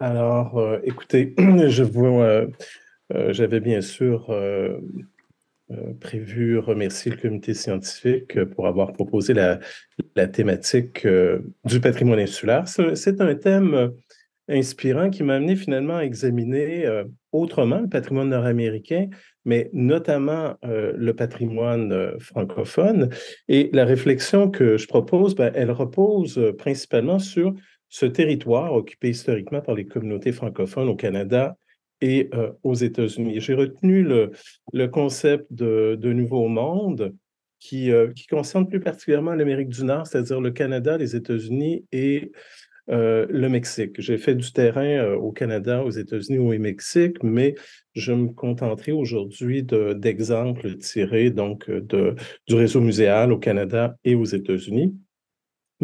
Alors, euh, écoutez, euh, euh, j'avais bien sûr prévu remercier le comité scientifique pour avoir proposé la, thématique du patrimoine insulaire. C'est un thème inspirant qui m'a amené finalement à examiner autrement le patrimoine nord-américain, mais notamment le patrimoine francophone. Et la réflexion que je propose, ben, elle repose principalement sur ce territoire occupé historiquement par les communautés francophones au Canada et euh, aux États-Unis. J'ai retenu le, concept de, Nouveau Monde euh, qui, concerne plus particulièrement l'Amérique du Nord, c'est-à-dire le Canada, les États-Unis et euh, le Mexique. J'ai fait du terrain au Canada, aux États-Unis ou au Mexique, mais je me contenterai aujourd'hui d'exemples tirés donc du réseau muséal au Canada et aux États-Unis.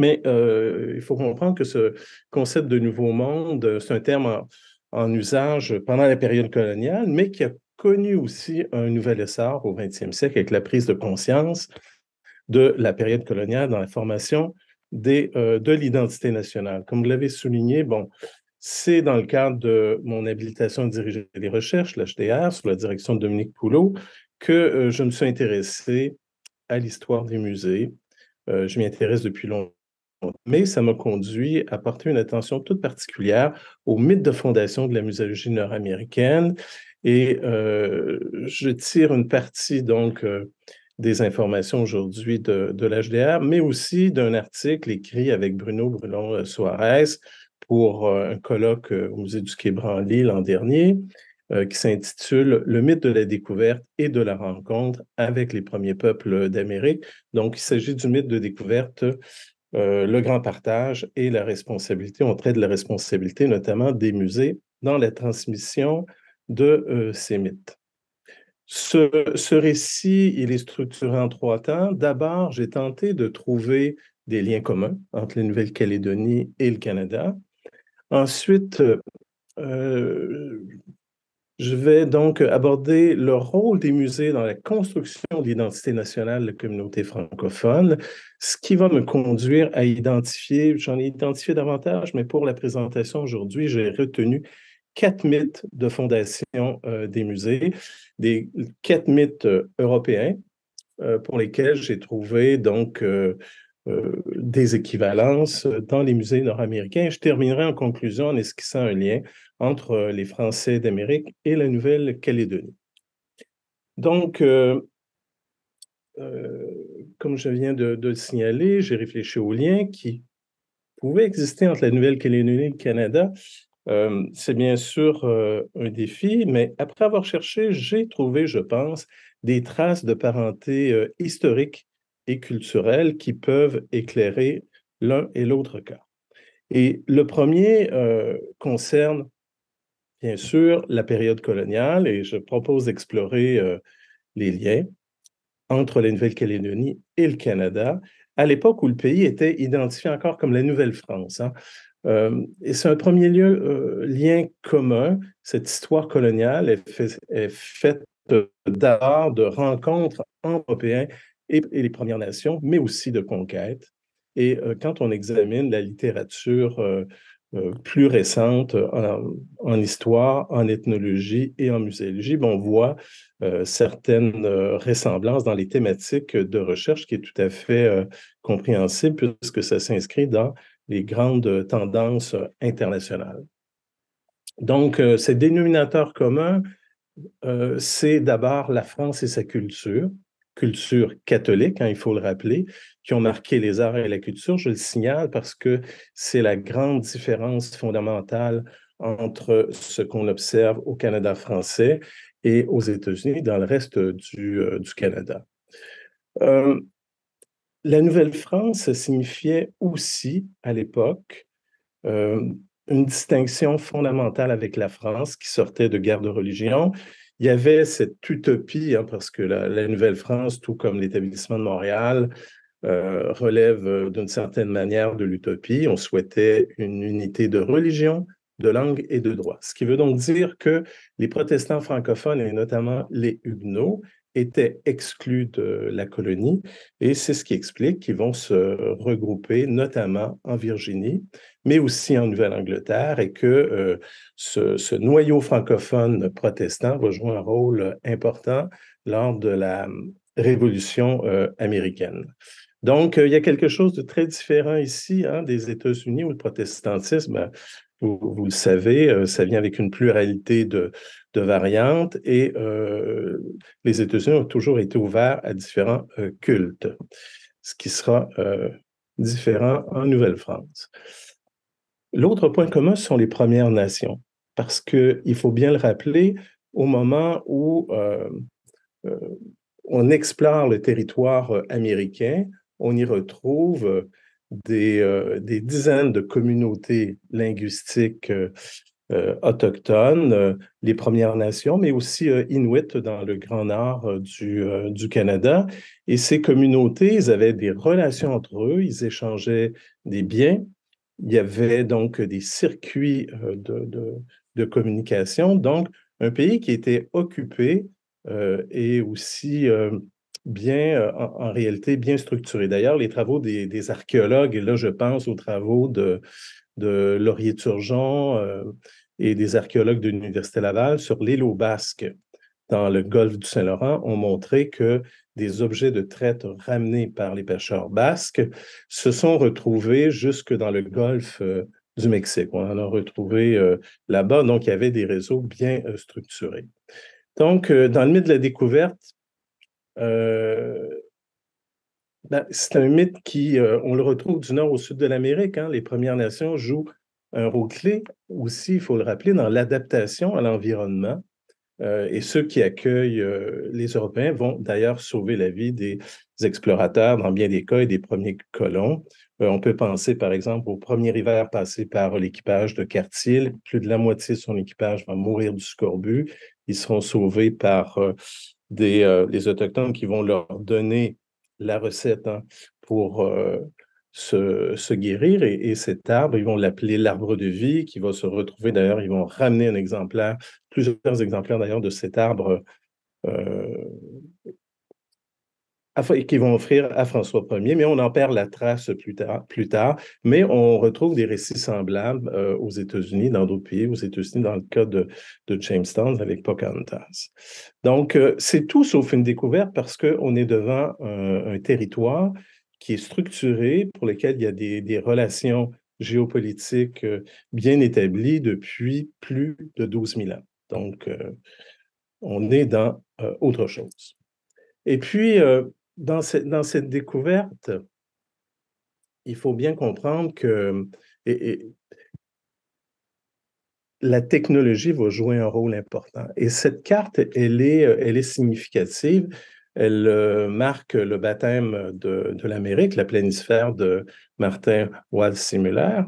Mais euh, il faut comprendre que ce concept de nouveau monde, euh, c'est un terme en, usage pendant la période coloniale, mais qui a connu aussi un nouvel essor au 20e siècle avec la prise de conscience de la période coloniale dans la formation euh, de l'identité nationale. Comme vous l'avez souligné, bon, c'est dans le cadre de mon habilitation à diriger les recherches, l'HDR, sous la direction de Dominique Poulot, que je me suis intéressé à l'histoire des musées. je m'y intéresse depuis longtemps mais ça m'a conduit à porter une attention toute particulière au mythe de fondation de la muséologie nord-américaine. Et euh, je tire une partie donc euh, des informations aujourd'hui de, de l'HDR, mais aussi d'un article écrit avec Bruno Brulon euh, Suarez pour un colloque au musée du Quai Branly l'an dernier qui s'intitule Le mythe de la découverte et de la rencontre avec les premiers peuples d'Amérique. Donc, il s'agit du mythe de découverte euh, le grand partage et la responsabilité. On traite de la responsabilité, notamment des musées, dans la transmission de euh, ces mythes. Ce, récit, il est structuré en trois temps. D'abord, j'ai tenté de trouver des liens communs entre la Nouvelle-Calédonie et le Canada. Ensuite, euh, je vais donc aborder le rôle des musées dans la construction de l'identité nationale de la communauté francophone, ce qui va me conduire à identifier, j'en ai identifié davantage, mais pour la présentation aujourd'hui, j'ai retenu quatre mythes de fondation euh, des musées, des quatre mythes euh, européens euh, pour lesquels j'ai trouvé donc des équivalences dans les musées nord-américains. Je terminerai en conclusion en esquissant un lien entre euh, les Français d'Amérique et la Nouvelle-Calédonie. Donc, euh, euh, comme je viens de, le signaler, j'ai réfléchi aux liens qui pouvaient exister entre la Nouvelle-Calédonie et le Canada. c'est bien sûr un défi, mais après avoir cherché, j'ai trouvé, je pense, des traces de parenté historique et culturelle qui peuvent éclairer l'un et l'autre cas. Et le premier concerne bien sûr, la période coloniale, et je propose d'explorer euh, les liens entre la Nouvelle-Calédonie et le Canada, à l'époque où le pays était identifié encore comme la Nouvelle-France. Hein. Euh, et c'est un premier lieu, euh, lien commun. Cette histoire coloniale est, faite d'art, de rencontres entre Européens et, les Premières Nations, mais aussi de conquêtes. Et quand on examine la littérature euh, plus récentes euh, en, histoire, en ethnologie et en muséologie, on voit euh, certaines ressemblances dans les thématiques de recherche qui est tout à fait compréhensible puisque ça s'inscrit dans les grandes tendances internationales. Donc, ces dénominateurs communs, c'est d'abord la France et sa culture, culture catholique, hein, il faut le rappeler, qui ont marqué les arts et la culture. Je le signale parce que c'est la grande différence fondamentale entre ce qu'on observe au Canada français et aux États-Unis dans le reste du, euh, Canada. Euh, la Nouvelle-France signifiait aussi à l'époque euh, une distinction fondamentale avec la France qui sortait de guerre de religion il y avait cette utopie, hein, parce que la, Nouvelle-France, tout comme l'établissement de Montréal, euh, relève euh, d'une certaine manière de l'utopie. On souhaitait une unité de religion, de langue et de droit. Ce qui veut donc dire que les protestants francophones, et notamment les huguenots, étaient exclus de la colonie et c'est ce qui explique qu'ils vont se regrouper notamment en Virginie, mais aussi en Nouvelle-Angleterre et que euh, ce, noyau francophone protestant va jouer un rôle important lors de la hum, Révolution euh, américaine. Donc, euh, il y a quelque chose de très différent ici hein, des États-Unis où le protestantisme vous, le savez, euh, ça vient avec une pluralité de, variantes et euh, les États-Unis ont toujours été ouverts à différents euh, cultes, ce qui sera différent en Nouvelle-France. L'autre point commun sont les Premières Nations, parce qu'il faut bien le rappeler, au moment où on explore le territoire américain, on y retrouve des, euh, des dizaines de communautés linguistiques euh, euh, autochtones, les Premières Nations, mais aussi Inuit dans le Grand Nord du, Canada. Et ces communautés, ils avaient des relations entre eux, ils échangeaient des biens. Il y avait donc des circuits de, communication. Donc, un pays qui était occupé et aussi bien, euh, en, réalité, bien structuré. D'ailleurs, les travaux des, archéologues, et là, je pense aux travaux de, de Laurier Turgeon euh, et des archéologues de l'Université Laval sur l'île aux Basques, dans le golfe du Saint-Laurent, ont montré que des objets de traite ramenés par les pêcheurs basques se sont retrouvés jusque dans le golfe euh, du Mexique. On en a retrouvé là-bas, donc il y avait des réseaux bien structurés. Donc, dans le mythe de la découverte, euh, ben, c'est un mythe qui, euh, on le retrouve du nord au sud de l'Amérique. Hein. les Premières Nations jouent un rôle clé aussi, il faut le rappeler, dans l'adaptation à l'environnement. Euh, et ceux qui accueillent les Européens vont d'ailleurs sauver la vie des explorateurs dans bien des cas et des premiers colons. on peut penser par exemple au premier hiver passé par l'équipage de Cartier. Plus de la moitié de son équipage va mourir du scorbut. Ils seront sauvés par des, euh, Autochtones qui vont leur donner la recette hein, pour euh, se, guérir. Et, cet arbre, ils vont l'appeler l'arbre de vie, qui va se retrouver d'ailleurs, ils vont ramener un exemplaire, plusieurs exemplaires d'ailleurs de cet arbre euh, qui vont offrir à François Ier, mais on en perd la trace plus tard. Plus tard mais on retrouve des récits semblables euh, aux États-Unis, dans d'autres pays, aux États-Unis, dans le cas de, de Jamestown avec Pocahontas. Donc, euh, c'est tout sauf une découverte parce qu'on est devant un, territoire qui est structuré, pour lequel il y a des, relations géopolitiques euh, bien établies depuis plus de 12 000 ans. Donc, on est dans autre chose. Et puis, dans, dans cette découverte, il faut bien comprendre que et, la technologie va jouer un rôle important. Et cette carte, elle est, elle est significative. Elle euh, marque le baptême de, de l'Amérique, la planisphère de Martin Walsh-Simuller.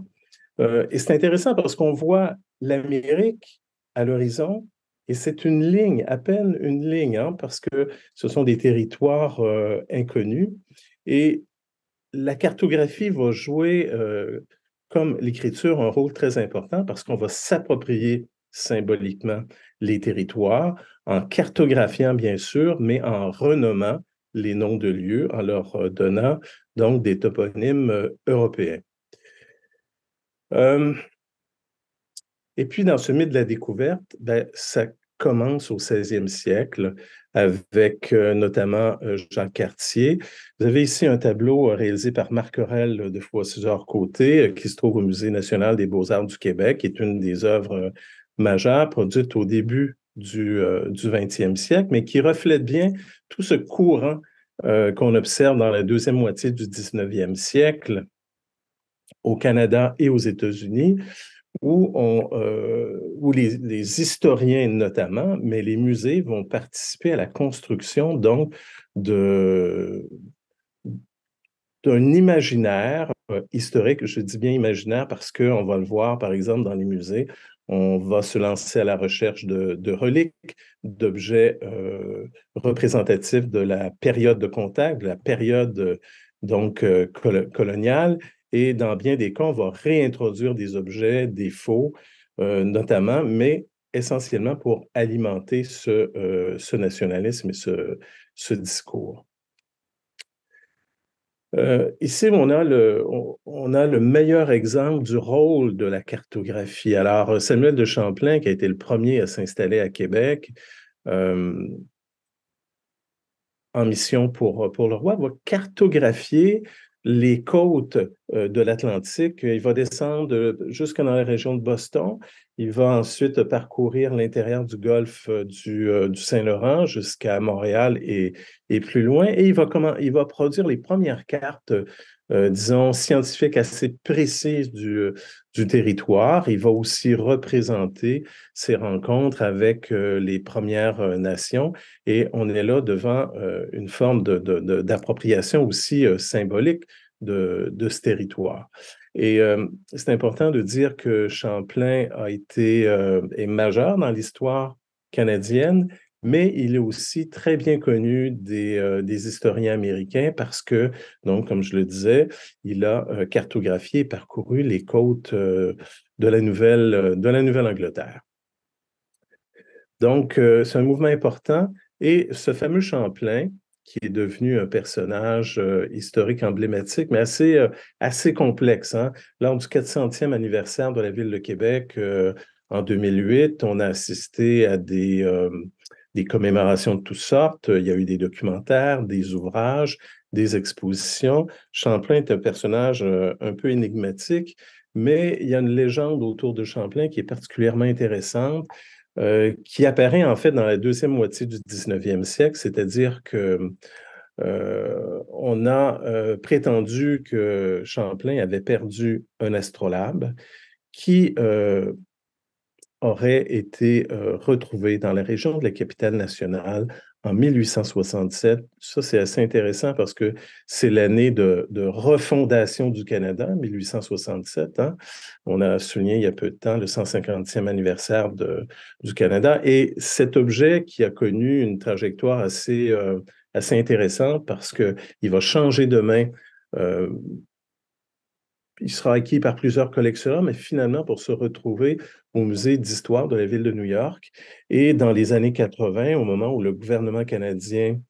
Euh, et c'est intéressant parce qu'on voit l'Amérique à l'horizon, et c'est une ligne, à peine une ligne, hein, parce que ce sont des territoires euh, inconnus. Et la cartographie va jouer, euh, comme l'écriture, un rôle très important parce qu'on va s'approprier symboliquement les territoires, en cartographiant bien sûr, mais en renommant les noms de lieux, en leur euh, donnant donc des toponymes européens. et puis, dans ce mythe de la découverte, ben, ça commence au 16e siècle avec euh, notamment euh, Jean Cartier. Vous avez ici un tableau euh, réalisé par Marc Aurel de Foisseur Côté qui se trouve au Musée national des beaux-arts du Québec, qui est une des œuvres majeures produites au début du, du, 20e siècle, mais qui reflète bien tout ce courant qu'on observe dans la deuxième moitié du 19e siècle au Canada et aux États-Unis, où, on, euh, les, historiens notamment, mais les musées vont participer à la construction d'un imaginaire euh, historique. Je dis bien imaginaire parce qu'on va le voir, par exemple, dans les musées, on va se lancer à la recherche de, reliques, d'objets euh, représentatifs de la période de contact, de la période donc coloniale, et dans bien des cas, on va réintroduire des objets, des faux, euh, notamment, mais essentiellement pour alimenter ce, euh, nationalisme et ce, discours. Euh, ici, on a, le, meilleur exemple du rôle de la cartographie. Alors, Samuel de Champlain, qui a été le premier à s'installer à Québec en mission pour le roi, va cartographier les côtes euh, de l'Atlantique. Euh, il va descendre euh, jusque dans la région de Boston. Il va ensuite parcourir l'intérieur du golfe du, Saint-Laurent jusqu'à Montréal et, plus loin. Et il va, comment, il va produire les premières cartes euh, disons, scientifique assez précise euh, du, territoire. Il va aussi représenter ses rencontres avec euh, les Premières Nations et on est là devant une forme d'appropriation aussi symbolique de, ce territoire. Et c'est important de dire que Champlain a été est majeur dans l'histoire canadienne mais il est aussi très bien connu euh, des, historiens américains parce que, donc, comme je le disais, il a euh, cartographié et parcouru les côtes euh, de la Nouvelle-Angleterre. donc, c'est un mouvement important. Et ce fameux Champlain, qui est devenu un personnage historique emblématique, mais assez, assez complexe. Hein? Lors du 400e anniversaire de la ville de Québec en 2008, on a assisté à des, des commémorations de toutes sortes. Il y a eu des documentaires, des ouvrages, des expositions. Champlain est un personnage euh, un peu énigmatique, mais il y a une légende autour de Champlain qui est particulièrement intéressante, euh, qui apparaît en fait dans la deuxième moitié du 19e siècle, c'est-à-dire que euh, on a prétendu que Champlain avait perdu un astrolabe qui aurait été euh, retrouvé dans la région de la capitale nationale en 1867. Ça, c'est assez intéressant parce que c'est l'année de, refondation du Canada, 1867. Hein. On a souligné il y a peu de temps le 150e anniversaire de, du Canada. Et cet objet qui a connu une trajectoire assez, euh, assez intéressante parce qu'il va changer de main. Euh, il sera acquis par plusieurs collectionneurs, mais finalement, pour se retrouver au musée d'histoire de la ville de New York. Et dans les années 80, au moment où le gouvernement canadien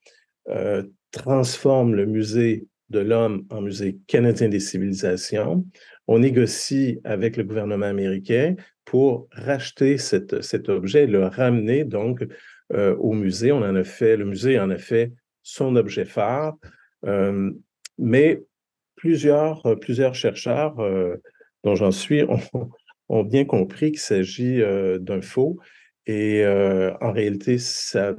euh, transforme le musée de l'homme en musée canadien des civilisations, on négocie avec le gouvernement américain pour racheter cette, cet objet, le ramener donc euh, au musée. On en a fait, le musée en a fait son objet phare, euh, mais plusieurs, plusieurs chercheurs dont j'en suis ont, ont bien compris qu'il s'agit d'un faux. Et en réalité, ça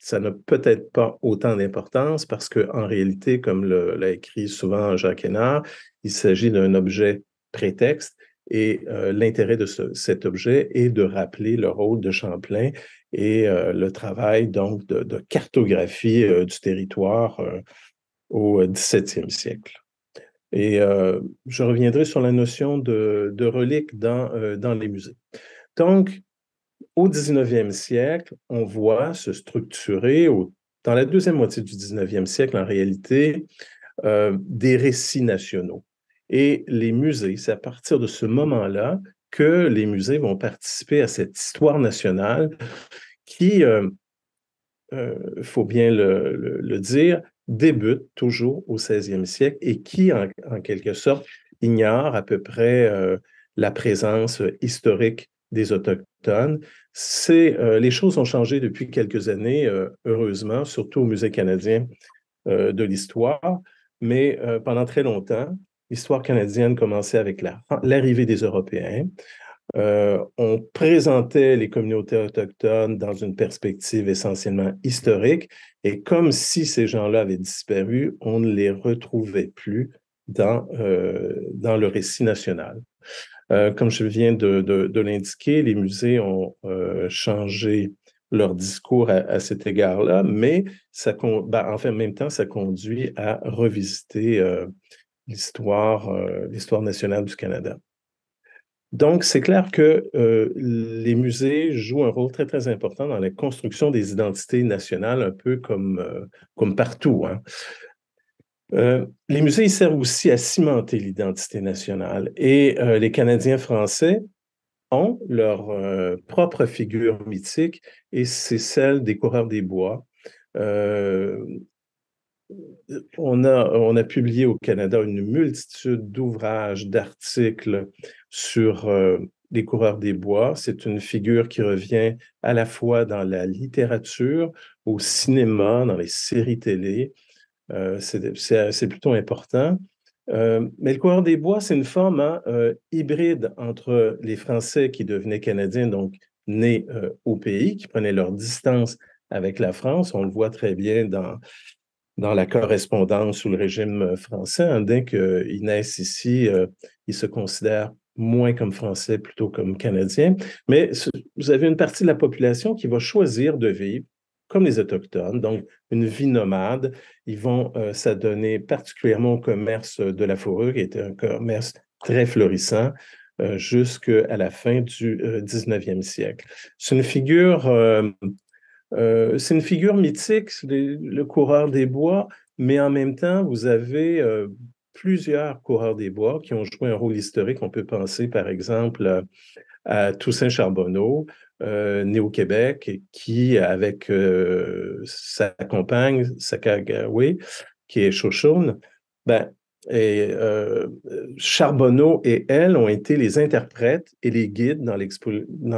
ça n'a peut-être pas autant d'importance parce qu'en réalité, comme l'a écrit souvent Jacques Hénard, il s'agit d'un objet prétexte et l'intérêt de cet objet est de rappeler le rôle de Champlain et le travail donc de, cartographie du territoire au XVIIe siècle. Et euh, je reviendrai sur la notion de, relique euh, dans, les musées. Donc, au 19e siècle, on voit se structurer, dans la deuxième moitié du 19e siècle en réalité, euh, des récits nationaux. Et les musées, c'est à partir de ce moment-là que les musées vont participer à cette histoire nationale qui, il faut bien le dire, débute toujours au 16e siècle et qui, en, quelque sorte, ignore à peu près euh, la présence euh, historique des Autochtones. Euh, les choses ont changé depuis quelques années, heureusement, surtout au Musée canadien de l'histoire, mais pendant très longtemps, l'histoire canadienne commençait avec l'arrivée des Européens, euh, on présentait les communautés autochtones dans une perspective essentiellement historique et comme si ces gens-là avaient disparu, on ne les retrouvait plus dans, euh, dans le récit national. Euh, comme je viens de, l'indiquer, les musées ont changé leur discours à, cet égard-là, mais ça, enfin, en même temps, ça conduit à revisiter l'histoire, l'histoire nationale du Canada. Donc, c'est clair que euh, les musées jouent un rôle très, très important dans la construction des identités nationales, un peu comme, euh, comme partout. Hein. Euh, les musées servent aussi à cimenter l'identité nationale et les Canadiens français ont leur propre figure mythique et c'est celle des coureurs des bois on a, on a publié au Canada une multitude d'ouvrages, d'articles sur euh, les coureurs des bois. C'est une figure qui revient à la fois dans la littérature, au cinéma, dans les séries télé. Euh, c'est plutôt important. Euh, mais le coureur des bois, c'est une forme hein, hybride entre les Français qui devenaient Canadiens, donc nés au pays, qui prenaient leur distance avec la France. On le voit très bien dans dans la correspondance sous le régime euh, français, hein, dès qu'ils euh, naissent ici, euh, il ils se considèrent moins comme Français, plutôt comme Canadiens. Mais vous avez une partie de la population qui va choisir de vivre comme les Autochtones, donc une vie nomade. Ils vont s'adonner particulièrement au commerce de la fourrure, qui était un commerce très florissant jusqu'à la fin du 19e siècle. C'est une figure euh, c'est une figure mythique, le coureur des bois, mais en même temps, vous avez euh, plusieurs coureurs des bois qui ont joué un rôle historique. On peut penser, par exemple, à Toussaint Charbonneau, euh, né au Québec, qui, avec sa compagne, Sakagawe, qui est Shoshone, ben, et euh, Charbonneau et elle ont été les interprètes et les guides dans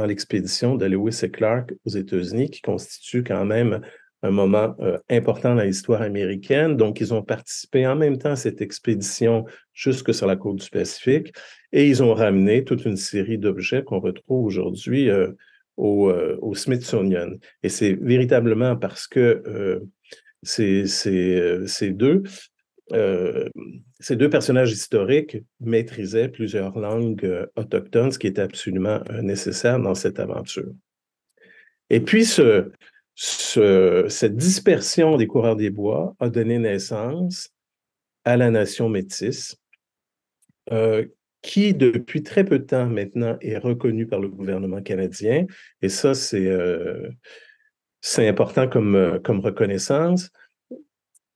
l'expédition de Lewis et Clark aux États-Unis, qui constitue quand même un moment euh, important dans l'histoire américaine. Donc, ils ont participé en même temps à cette expédition jusque sur la côte du Pacifique et ils ont ramené toute une série d'objets qu'on retrouve aujourd'hui euh, au, Smithsonian. Et c'est véritablement parce que c'est ces, deux euh, ces deux personnages historiques maîtrisaient plusieurs langues euh, autochtones, ce qui était absolument euh, nécessaire dans cette aventure. Et puis, ce, cette dispersion des coureurs des bois a donné naissance à la nation métisse, qui depuis très peu de temps maintenant est reconnue par le gouvernement canadien. Et ça, c'est important comme, comme reconnaissance.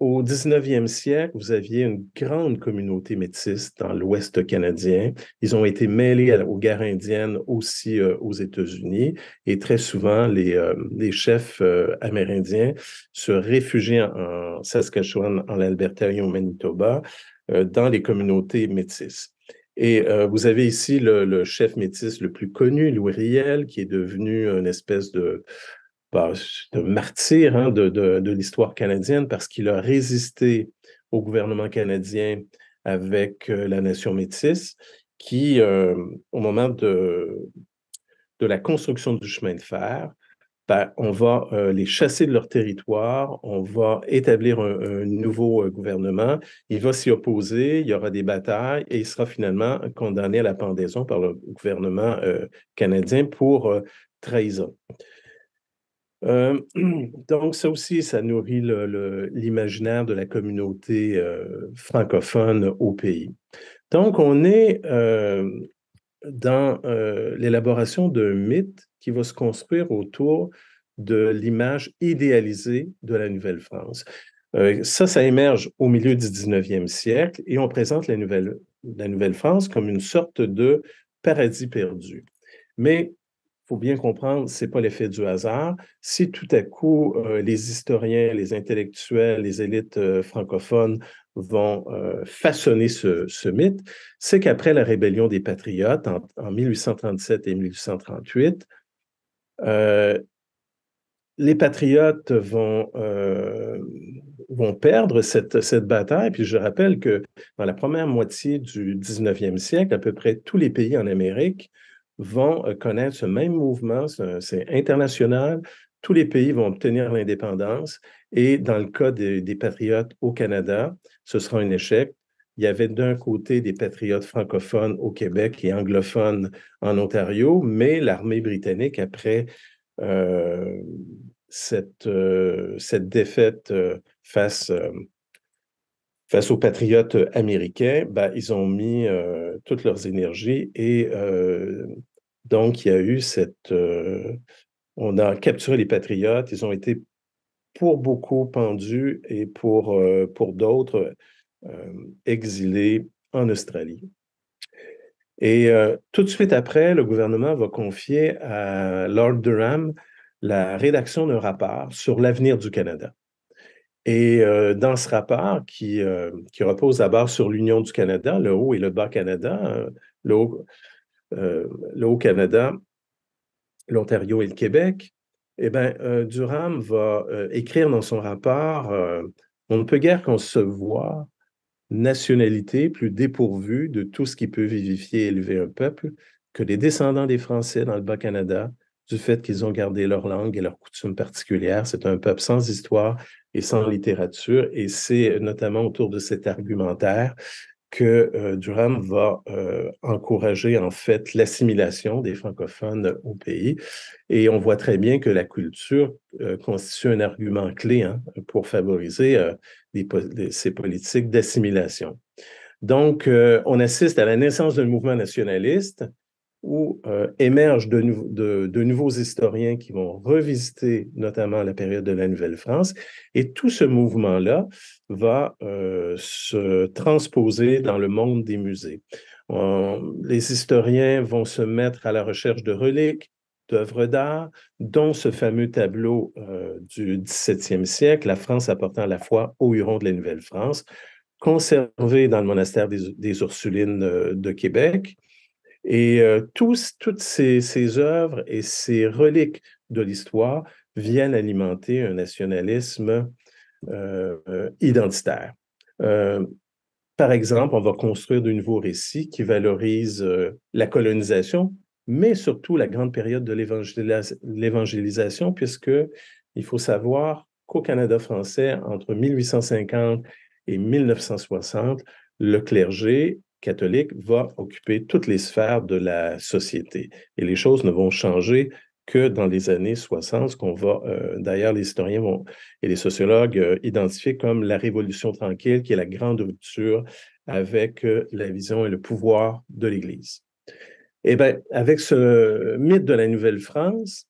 Au 19e siècle, vous aviez une grande communauté métisse dans l'Ouest canadien. Ils ont été mêlés aux guerres indiennes aussi euh, aux États-Unis et très souvent, les, euh, chefs euh, amérindiens se réfugiaient en Saskatchewan, en Alberta, et au Manitoba dans les communautés métisses. Et vous avez ici le, chef métisse le plus connu, Louis Riel, qui est devenu une espèce de, c'est un martyr hein, de, de, l'histoire canadienne parce qu'il a résisté au gouvernement canadien avec euh, la nation métisse, qui, euh, au moment de, de la construction du chemin de fer, ben, on va euh, les chasser de leur territoire, on va établir un, nouveau gouvernement, il va s'y opposer, il y aura des batailles et il sera finalement condamné à la pendaison par le gouvernement canadien pour trahison. Euh, donc ça aussi, ça nourrit l'imaginaire de la communauté euh, francophone au pays. Donc on est euh, dans l'élaboration d'un mythe qui va se construire autour de l'image idéalisée de la Nouvelle-France. ça, ça émerge au milieu du 19e siècle et on présente la Nouvelle-France la Nouvelle comme une sorte de paradis perdu. Mais faut bien comprendre, ce n'est pas l'effet du hasard. Si tout à coup, euh, les historiens, les intellectuels, les élites euh, francophones vont euh, façonner ce, mythe, c'est qu'après la rébellion des patriotes en, 1837 et 1838, les patriotes vont, vont perdre cette, cette bataille. Puis je rappelle que dans la première moitié du 19e siècle, à peu près tous les pays en Amérique vont euh, connaître ce même mouvement, c'est international. Tous les pays vont obtenir l'indépendance et dans le cas des, patriotes au Canada, ce sera un échec. Il y avait d'un côté des patriotes francophones au Québec et anglophones en Ontario, mais l'armée britannique, après euh, cette, euh, cette défaite face face aux patriotes euh, américains, ben, ils ont mis euh, toutes leurs énergies et euh, donc il y a eu cette... on a capturé les patriotes, ils ont été pour beaucoup pendus et pour, pour d'autres exilés en Australie. Et tout de suite après, le gouvernement va confier à Lord Durham la rédaction d'un rapport sur l'avenir du Canada. Et euh, dans ce rapport qui, euh, repose à sur l'Union du Canada, le Haut et le Bas Canada, euh, le Haut, Canada, l'Ontario et le Québec, eh bien, Durham va écrire dans son rapport On ne peut guère concevoir nationalité plus dépourvue de tout ce qui peut vivifier et élever un peuple que les descendants des Français dans le Bas-Canada, du fait qu'ils ont gardé leur langue et leurs coutumes particulières. C'est un peuple sans histoire et sans mmh. littérature. Et c'est euh, notamment autour de cet argumentaire que euh, Durham va euh, encourager en fait l'assimilation des francophones au pays. Et on voit très bien que la culture constitue un argument clé hein, pour favoriser ces politiques d'assimilation. Donc, on assiste à la naissance d'un mouvement nationaliste où euh, émergent de, de, nouveaux historiens qui vont revisiter notamment la période de la Nouvelle-France. Et tout ce mouvement-là va euh, se transposer dans le monde des musées. Euh, les historiens vont se mettre à la recherche de reliques, d'œuvres d'art, dont ce fameux tableau du 17e siècle, La France apportant la foi aux Hurons de la Nouvelle-France, conservé dans le monastère des, des Ursulines de Québec et euh, tous, toutes ces, œuvres et ces reliques de l'histoire viennent alimenter un nationalisme euh, euh, identitaire. par exemple, on va construire de nouveaux récits qui valorisent la colonisation, mais surtout la grande période de l'évangélisation, puisque il faut savoir qu'au Canada français, entre 1850 et 1960, le clergé catholique va occuper toutes les sphères de la société. Et les choses ne vont changer que dans les années 60, qu'on va, euh, d'ailleurs, les historiens vont, et les sociologues euh, identifier comme la révolution tranquille, qui est la grande rupture avec euh, la vision et le pouvoir de l'Église. Eh bien, avec ce mythe de la Nouvelle-France,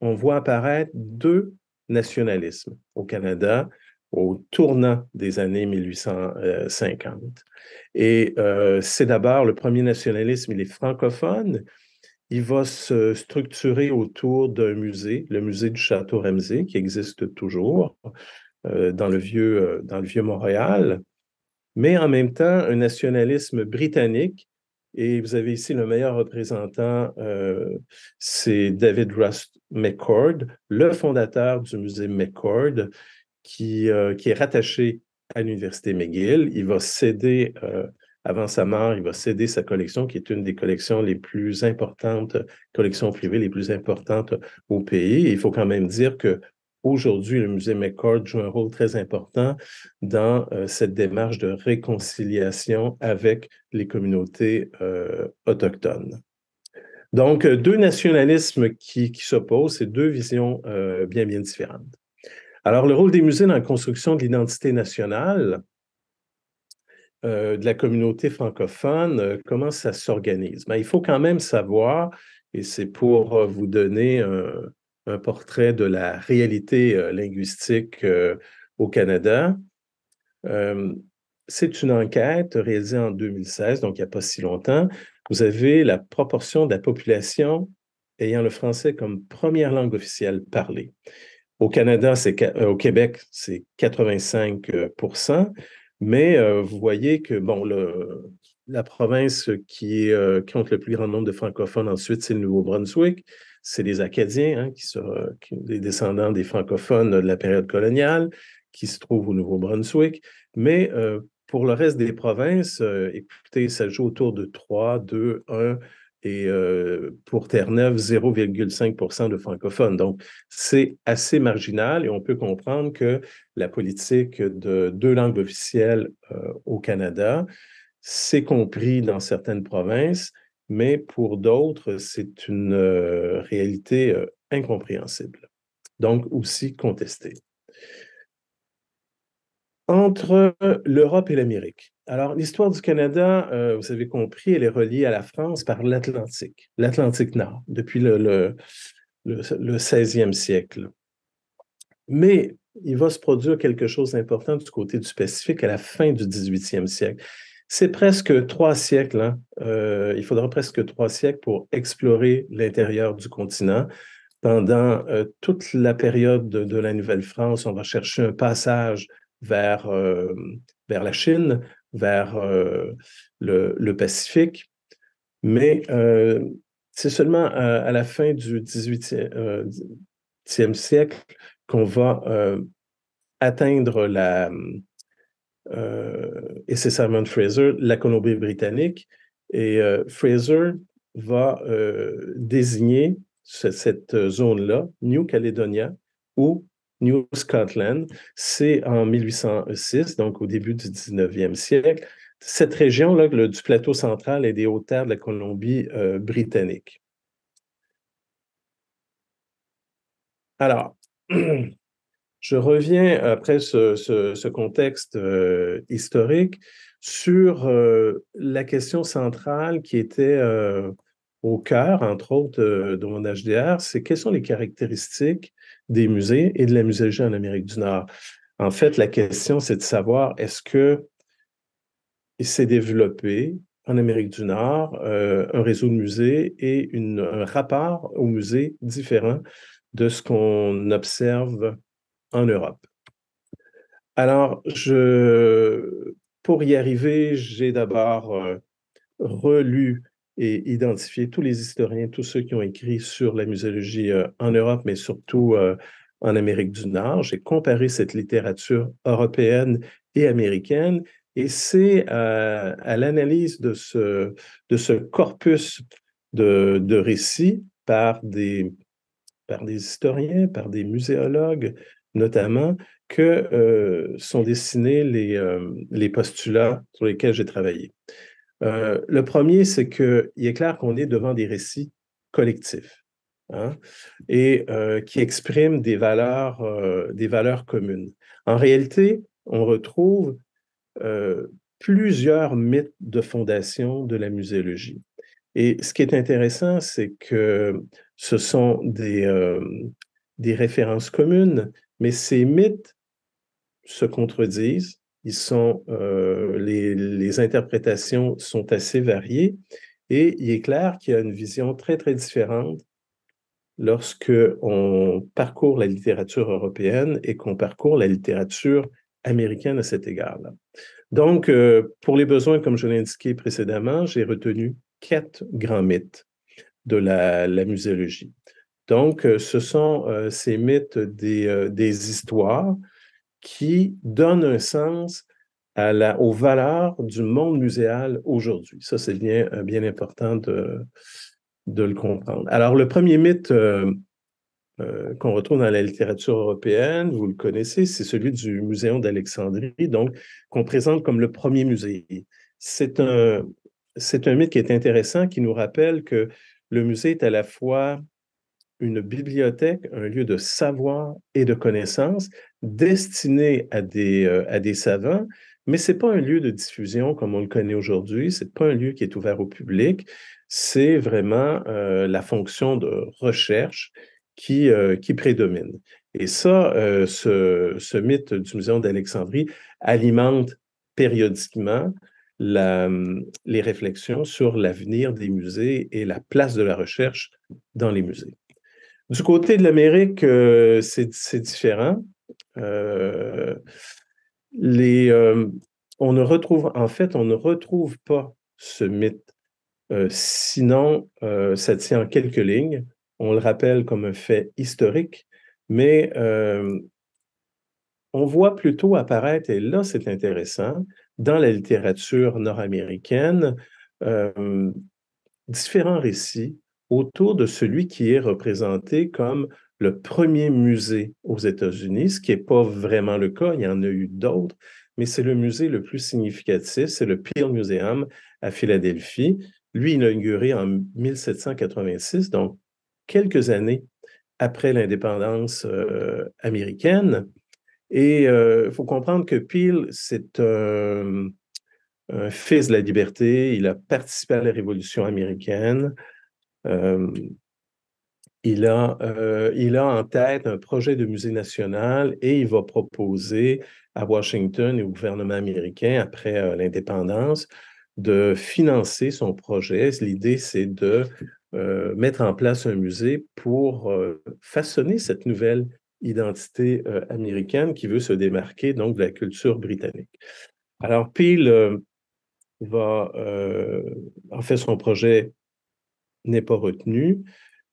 on voit apparaître deux nationalismes au Canada, au tournant des années 1850. Et euh, c'est d'abord le premier nationalisme, il est francophone. Il va se structurer autour d'un musée, le musée du Château Ramsey, qui existe toujours euh, dans, le vieux, euh, dans le vieux Montréal, mais en même temps un nationalisme britannique. Et vous avez ici le meilleur représentant, c'est David Rust McCord, le fondateur du musée McCord, euh, qui, est rattaché à l'Université McGill. Il va céder, euh, avant sa mort, il va céder sa collection, qui est une des collections les plus importantes, collections privées les plus importantes au pays. il faut quand même dire que Aujourd'hui, le musée McCord joue un rôle très important dans euh, cette démarche de réconciliation avec les communautés autochtones. Donc, deux nationalismes qui, s'opposent, c'est deux visions bien, bien différentes. Alors, le rôle des musées dans la construction de l'identité nationale euh, de la communauté francophone, euh, comment ça s'organise? Ben, il faut quand même savoir, et c'est pour euh, vous donner un, portrait de la réalité linguistique au Canada. c'est une enquête réalisée en 2016, donc il n'y a pas si longtemps. Vous avez la proportion de la population ayant le français comme première langue officielle parlée. Au Canada, c'est euh, au Québec, c'est 85 euh, mais euh, vous voyez que bon, la province qui compte le plus grand nombre de francophones ensuite, c'est le Nouveau-Brunswick. C'est les Acadiens, hein, qui sont les descendants des francophones de la période coloniale, qui se trouvent au Nouveau-Brunswick. Mais pour le reste des provinces, écoutez, ça joue autour de 3, 2, 1 et euh, pour Terre-Neuve, 0,5 de francophones. Donc, c'est assez marginal et on peut comprendre que la politique de deux langues officielles euh, au Canada, c'est compris dans certaines provinces, mais pour d'autres, c'est une euh, réalité incompréhensible, donc aussi contestée entre l'Europe et l'Amérique. Alors, l'histoire du Canada, euh, vous avez compris, elle est reliée à la France par l'Atlantique, l'Atlantique Nord, depuis le, 16e siècle. Mais il va se produire quelque chose d'important du côté du Pacifique à la fin du 18e siècle. C'est presque trois siècles, hein. euh, il faudra presque trois siècles pour explorer l'intérieur du continent pendant euh, toute la période de la Nouvelle-France, on va chercher un passage vers, euh, vers la Chine, vers euh, le, Pacifique. Mais euh, c'est seulement à, la fin du 18e siècle qu'on va atteindre la, et c'est Simon Fraser, la Colombie-Britannique. Et Fraser va désigner cette zone-là, New Caledonia, où New Scotland, c'est en 1806, donc au début du 19e siècle, cette région -là, du plateau central et des hautes terres de la Colombie-Britannique. Euh, Alors, je reviens après ce, contexte euh, historique sur euh, la question centrale qui était au cœur, entre autres, de mon HDR, c'est quelles sont les caractéristiques des musées et de la muséologie en Amérique du Nord. En fait, la question, c'est de savoir est-ce que il s'est développé en Amérique du Nord euh, un réseau de musées et une, un rapport aux musées différent de ce qu'on observe en Europe. Alors, je, pour y arriver, j'ai d'abord euh, relu et identifier tous les historiens, tous ceux qui ont écrit sur la muséologie euh, en Europe, mais surtout euh, en Amérique du Nord. J'ai comparé cette littérature européenne et américaine. Et c'est euh, à l'analyse de ce, de ce corpus de, de récits par des, par des historiens, par des muséologues notamment, que sont dessinés les, les postulats sur lesquels j'ai travaillé. Euh, le premier, c'est qu'il est clair qu'on est devant des récits collectifs hein, et euh, qui expriment des valeurs, euh, des valeurs communes. En réalité, on retrouve plusieurs mythes de fondation de la muséologie. Et ce qui est intéressant, c'est que ce sont des références communes, mais ces mythes se contredisent, ils sont, euh, les, les, interprétations sont assez variées et il est clair qu'il y a une vision très, très différente lorsque on parcourt la littérature européenne et qu'on parcourt la littérature américaine à cet égard-là. Donc, euh, pour les besoins, comme je l'ai indiqué précédemment, j'ai retenu quatre grands mythes de la, la muséologie. Donc, euh, ce sont ces mythes des, des histoires qui donne un sens à la, aux valeurs du monde muséal aujourd'hui. Ça, c'est bien, euh, bien important de, de le comprendre. Alors, le premier mythe euh, euh, qu'on retrouve dans la littérature européenne, vous le connaissez, c'est celui du Muséum d'Alexandrie, donc qu'on présente comme le premier musée. C'est un, c'est un mythe qui est intéressant, qui nous rappelle que le musée est à la fois une bibliothèque, un lieu de savoir et de connaissance destiné à des, euh, à des savants, mais ce n'est pas un lieu de diffusion comme on le connaît aujourd'hui, ce n'est pas un lieu qui est ouvert au public, c'est vraiment euh, la fonction de recherche qui, euh, qui prédomine. Et ça, ce, ce, mythe du Muséum d'Alexandrie alimente périodiquement les réflexions sur l'avenir des musées et la place de la recherche dans les musées. Du côté de l'Amérique, euh, c'est différent. Euh, euh, on ne retrouve, en fait, on ne retrouve pas ce mythe. sinon, ça tient en quelques lignes. On le rappelle comme un fait historique, mais on voit plutôt apparaître, et là c'est intéressant, dans la littérature nord-américaine, différents récits autour de celui qui est représenté comme le premier musée aux États-Unis, ce qui n'est pas vraiment le cas, il y en a eu d'autres, mais c'est le musée le plus significatif, c'est le Peel Museum à Philadelphie. Lui, inauguré en 1786, donc quelques années après l'indépendance euh, américaine. Et il euh, faut comprendre que Peel, c'est euh, un, fils de la liberté, il a participé à la Révolution américaine, euh, il a, euh, il a en tête un projet de musée national et il va proposer à Washington et au gouvernement américain, après euh, l'indépendance, de financer son projet. L'idée, c'est de mettre en place un musée pour façonner cette nouvelle identité américaine qui veut se démarquer donc de la culture britannique. Alors, Peel va en fait son projet n'est pas retenu,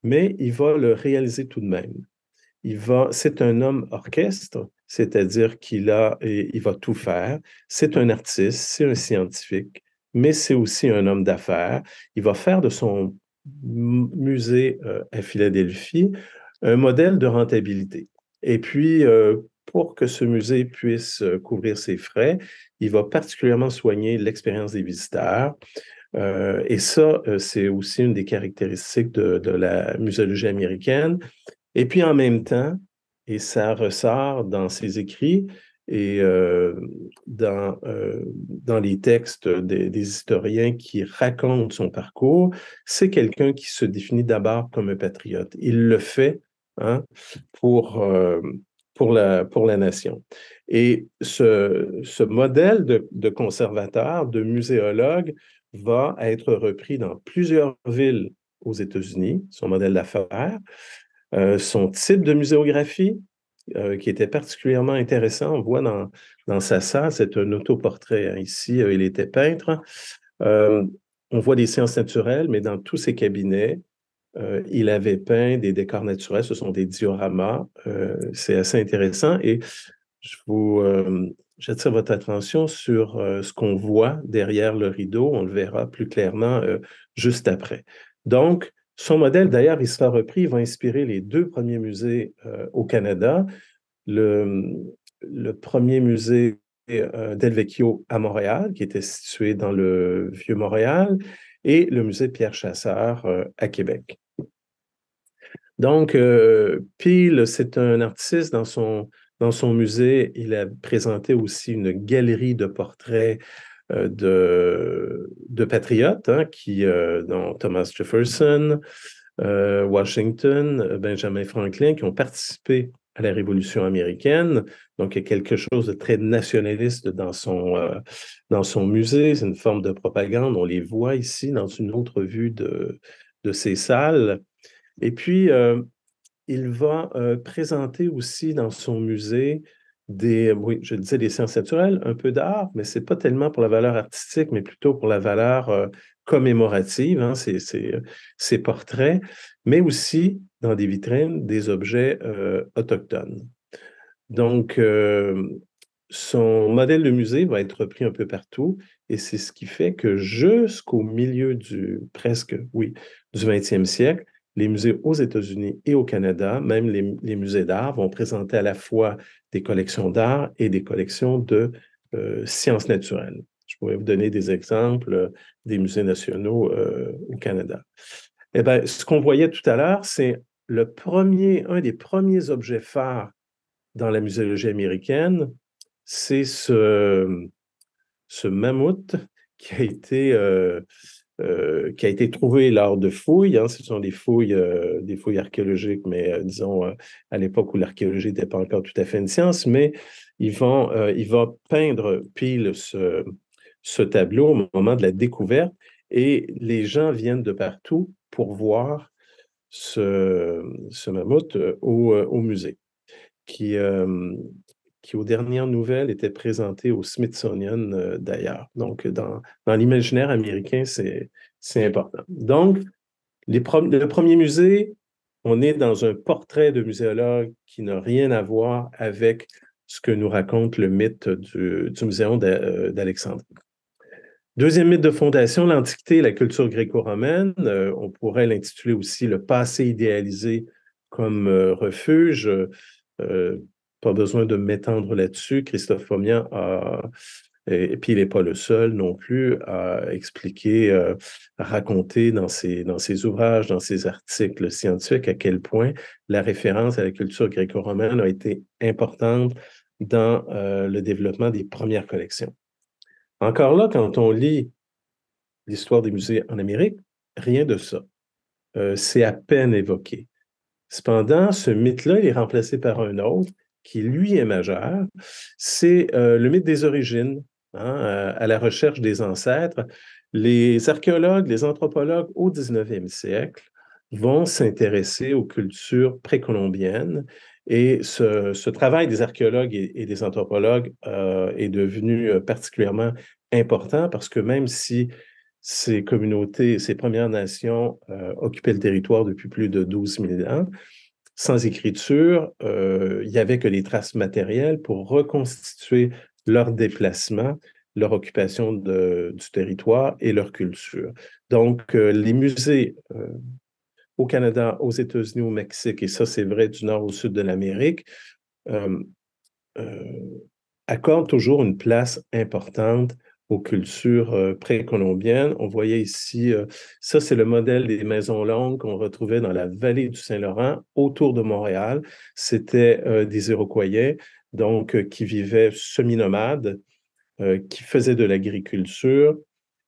mais il va le réaliser tout de même. Il va, c'est un homme orchestre, c'est-à-dire qu'il a, il va tout faire. C'est un artiste, c'est un scientifique, mais c'est aussi un homme d'affaires. Il va faire de son musée euh, à Philadelphie un modèle de rentabilité. Et puis, euh, pour que ce musée puisse euh, couvrir ses frais, il va particulièrement soigner l'expérience des visiteurs. Euh, et ça, euh, c'est aussi une des caractéristiques de, la muséologie américaine. Et puis en même temps, et ça ressort dans ses écrits et euh, dans, dans les textes des, historiens qui racontent son parcours, c'est quelqu'un qui se définit d'abord comme un patriote. Il le fait hein, pour... Pour la, pour la, nation. Et ce, ce modèle de, de, conservateur, de muséologue, va être repris dans plusieurs villes aux États-Unis, son modèle d'affaires, euh, son type de muséographie, euh, qui était particulièrement intéressant. On voit dans, dans sa salle, c'est un autoportrait. Hein. Ici, euh, il était peintre. on voit des sciences naturelles, mais dans tous ses cabinets, il avait peint des décors naturels. Ce sont des dioramas. c'est assez intéressant. Et je vous J'attire votre attention sur euh, ce qu'on voit derrière le rideau. On le verra plus clairement euh, juste après. Donc, son modèle, d'ailleurs, il sera repris, il va inspirer les deux premiers musées euh, au Canada. Le, premier musée Del Vecchio à Montréal, qui était situé dans le Vieux-Montréal, et le musée Pierre Chassard à Québec. Donc, Peel, c'est un artiste dans son dans son musée, il a présenté aussi une galerie de portraits euh, de, de patriotes, hein, qui, euh, dont Thomas Jefferson, euh, Washington, Benjamin Franklin, qui ont participé à la Révolution américaine. Donc, il y a quelque chose de très nationaliste dans son, dans son musée. C'est une forme de propagande. On les voit ici dans une autre vue de, de ces salles. Et puis, il va présenter aussi dans son musée des, je des sciences naturelles, un peu d'art, mais c'est pas tellement pour la valeur artistique, mais plutôt pour la valeur commémorative, hein, portraits, mais aussi dans des vitrines des objets autochtones. Donc, son modèle de musée va être repris un peu partout, et c'est ce qui fait que jusqu'au milieu du, presque, oui, du 20e siècle, les musées aux États-Unis et au Canada, même les, musées d'art, vont présenter à la fois des collections d'art et des collections de euh, sciences naturelles. Je pourrais vous donner des exemples euh, des musées nationaux euh, au Canada. Eh bien, ce qu'on voyait tout à l'heure, c'est le premier, un des premiers objets phares dans la muséologie américaine, c'est ce, mammouth qui a été euh, qui a été trouvé lors de fouilles. Hein. ce sont des fouilles, euh, des fouilles archéologiques, mais euh, disons à l'époque où l'archéologie n'était pas encore tout à fait une science. Mais il va peindre pile ce, tableau au moment de la découverte, et les gens viennent de partout pour voir ce, mammouth au, au musée. Qui, qui, aux dernières nouvelles, était présenté au Smithsonian euh, d'ailleurs. Donc, euh, dans, l'imaginaire américain, c'est important. Donc, le premier musée, on est dans un portrait de muséologue qui n'a rien à voir avec ce que nous raconte le mythe du, du muséum euh, d'Alexandrie. Deuxième mythe de fondation, l'Antiquité et la culture gréco-romaine. on pourrait l'intituler aussi le passé idéalisé comme refuge. Pas besoin de m'étendre là-dessus. Christophe Fomian et, puis, il n'est pas le seul non plus à expliquer, euh, raconter dans ses, dans ses ouvrages, dans ses articles scientifiques, à quel point la référence à la culture gréco-romaine a été importante dans euh, le développement des premières collections. Encore là, quand on lit l'histoire des musées en Amérique, rien de ça. Euh, c'est à peine évoqué. Cependant, ce mythe-là est remplacé par un autre qui lui est majeur, c'est euh, le mythe des origines, hein, euh, à la recherche des ancêtres. Les archéologues, les anthropologues au 19e siècle vont s'intéresser aux cultures précolombiennes et ce, travail des archéologues et, des anthropologues euh, est devenu particulièrement important parce que même si ces communautés, ces Premières Nations occupaient le territoire depuis plus de 12 000 ans, sans écriture, euh, il n'y avait que les traces matérielles pour reconstituer leur déplacement, leur occupation du territoire et leur culture. Donc, euh, les musées euh, au Canada, aux États-Unis, au Mexique, et ça c'est vrai du nord au sud de l'Amérique, accordent toujours une place importante aux cultures euh, précolombiennes. On voyait ici, euh, ça c'est le modèle des maisons longues qu'on retrouvait dans la vallée du Saint-Laurent autour de Montréal. C'était euh, des Iroquois, donc qui vivaient semi-nomades, qui faisaient de l'agriculture,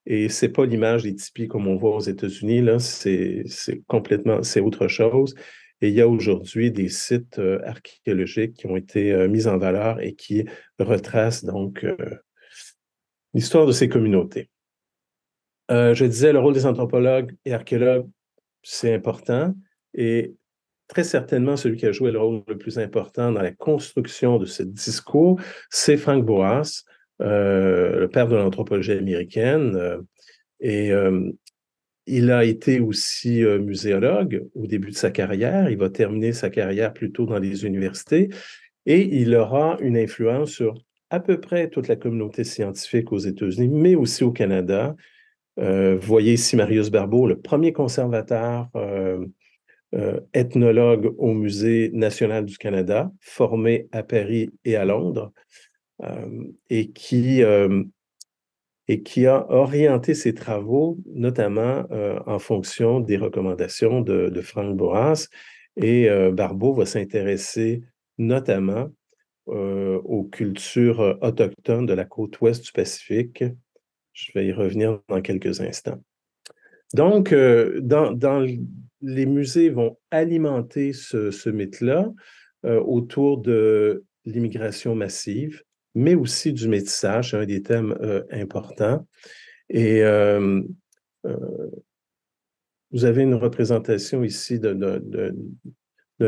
et c'est pas l'image des tipis comme on voit aux États-Unis, là, c'est complètement, c'est autre chose. Et il y a aujourd'hui des sites archéologiques qui ont été mis en valeur et qui retracent donc l'histoire de ces communautés. Euh, je disais, le rôle des anthropologues et archéologues, c'est important et très certainement celui qui a joué le rôle le plus important dans la construction de ce discours, c'est Frank Boas, euh, le père de l'anthropologie américaine. Euh, et il a été aussi muséologue au début de sa carrière. Il va terminer sa carrière plutôt dans les universités et il aura une influence sur à peu près toute la communauté scientifique aux États-Unis, mais aussi au Canada. Euh, voyez ici Marius Barbeau, le premier conservateur euh, euh, ethnologue au Musée national du Canada, formé à Paris et à Londres, et qui, et, qui, a orienté ses travaux notamment en fonction des recommandations de, Frank Franck Bourras. Et Barbeau va s'intéresser notamment euh, aux cultures euh, autochtones de la côte ouest du Pacifique. Je vais y revenir dans quelques instants. Donc, euh, dans, les musées vont alimenter ce, mythe-là autour de l'immigration massive, mais aussi du métissage, un des thèmes importants. Et vous avez une représentation ici d'un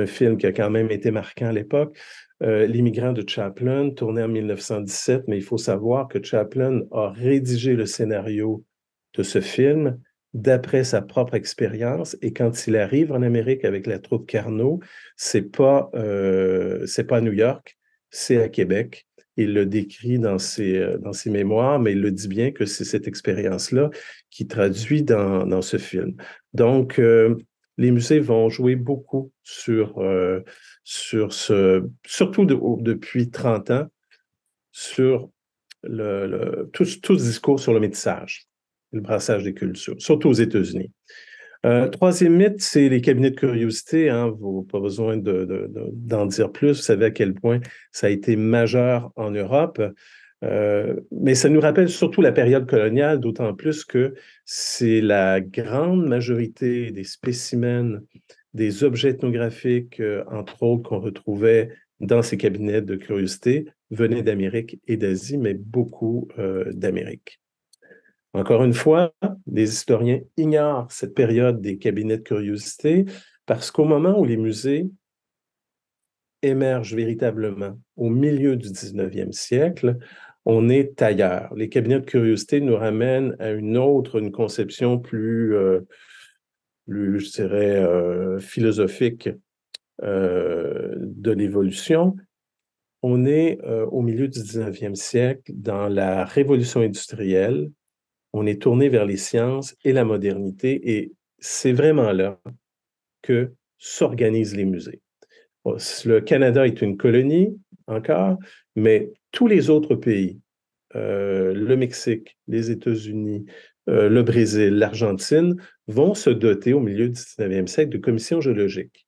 film qui a quand même été marquant à l'époque. Euh, l'immigrant de Chaplin, tourné en 1917, mais il faut savoir que Chaplin a rédigé le scénario de ce film d'après sa propre expérience. Et quand il arrive en Amérique avec la troupe Carnot, c'est pas euh, pas à New York, c'est à Québec. Il le décrit dans ses, euh, dans ses mémoires, mais il le dit bien que c'est cette expérience-là qui traduit dans, ce film. Donc, les musées vont jouer beaucoup sur, sur ce, surtout depuis 30 ans, sur le, tout, ce discours sur le métissage, le brassage des cultures, surtout aux États-Unis. Euh, troisième mythe, c'est les cabinets de curiosité. Hein, vous pas besoin d'en de, dire plus. Vous savez à quel point ça a été majeur en Europe. Euh, mais ça nous rappelle surtout la période coloniale, d'autant plus que c'est la grande majorité des spécimens des objets ethnographiques, euh, entre autres, qu'on retrouvait dans ces cabinets de curiosité, venaient d'Amérique et d'Asie, mais beaucoup euh, d'Amérique. Encore une fois, les historiens ignorent cette période des cabinets de curiosité parce qu'au moment où les musées émergent véritablement, au milieu du 19e siècle, on est ailleurs. Les cabinets de curiosité nous ramènent à une autre, une conception plus, euh, plus, je dirais, euh, philosophique euh, de l'évolution, on est euh, au milieu du 19e siècle, dans la révolution industrielle. On est tourné vers les sciences et la modernité, et c'est vraiment là que s'organisent les musées. Le Canada est une colonie encore, mais tous les autres pays, le Mexique, les États-Unis, euh, le Brésil, l'Argentine, vont se doter au milieu du 19e siècle de commissions géologiques.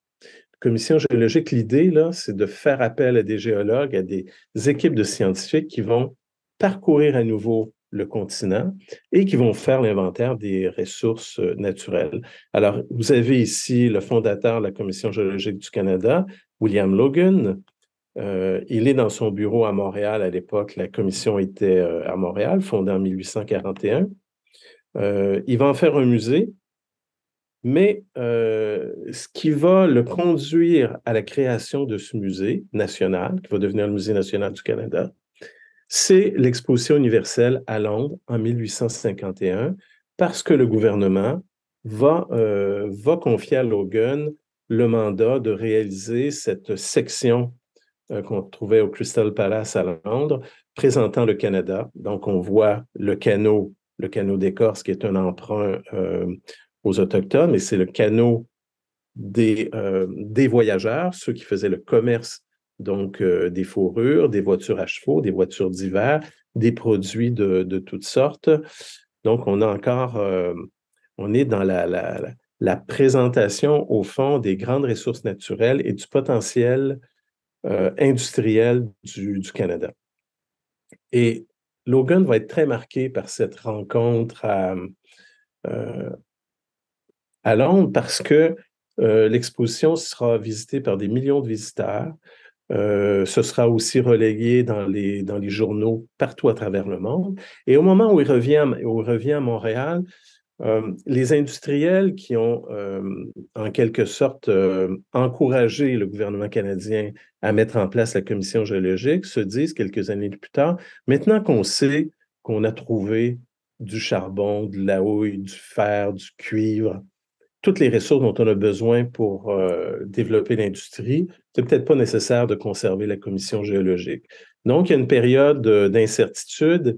Commission géologique, l'idée, là, c'est de faire appel à des géologues, à des équipes de scientifiques qui vont parcourir à nouveau le continent et qui vont faire l'inventaire des ressources euh, naturelles. Alors, vous avez ici le fondateur de la Commission géologique du Canada, William Logan. Euh, il est dans son bureau à Montréal à l'époque. La commission était à Montréal, fondée en 1841. Euh, il va en faire un musée, mais euh, ce qui va le conduire à la création de ce musée national, qui va devenir le Musée national du Canada, c'est l'exposition universelle à Londres en 1851, parce que le gouvernement va, euh, va confier à Logan le mandat de réaliser cette section qu'on trouvait au Crystal Palace à Londres, présentant le Canada. Donc, on voit le canot le canot d'Écorce, qui est un emprunt euh, aux Autochtones, et c'est le canot des, euh, des, voyageurs, ceux qui faisaient le commerce donc euh, des fourrures, des voitures à chevaux, des voitures d'hiver, des produits de, toutes sortes. Donc, on a encore, on est dans la, la, présentation, au fond, des grandes ressources naturelles et du potentiel industriel du, du Canada. Et Logan va être très marqué par cette rencontre à, euh, à Londres parce que euh, l'exposition sera visitée par des millions de visiteurs. Euh, ce sera aussi relayé dans les, dans les journaux partout à travers le monde. Et au moment où il revient, où il revient à Montréal, euh, les industriels qui ont, euh, en quelque sorte, euh, encouragé le gouvernement canadien à mettre en place la commission géologique se disent quelques années plus tard, maintenant qu'on sait qu'on a trouvé du charbon, de la houille, du fer, du cuivre, toutes les ressources dont on a besoin pour développer l'industrie, c'est peut-être pas nécessaire de conserver la commission géologique. Donc, il y a une période d'incertitude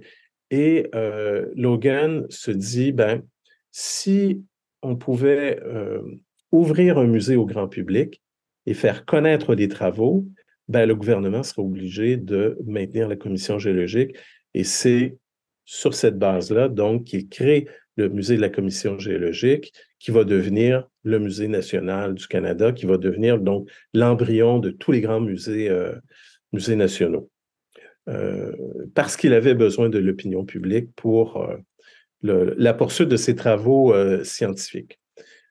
et Logan se dit, ben, si on pouvait euh, ouvrir un musée au grand public et faire connaître des travaux, ben, le gouvernement serait obligé de maintenir la commission géologique. Et c'est sur cette base-là, donc, qu'il crée le musée de la commission géologique, qui va devenir le musée national du Canada, qui va devenir donc l'embryon de tous les grands musées, euh, musées nationaux. Euh, parce qu'il avait besoin de l'opinion publique pour la poursuite de ses travaux euh, scientifiques.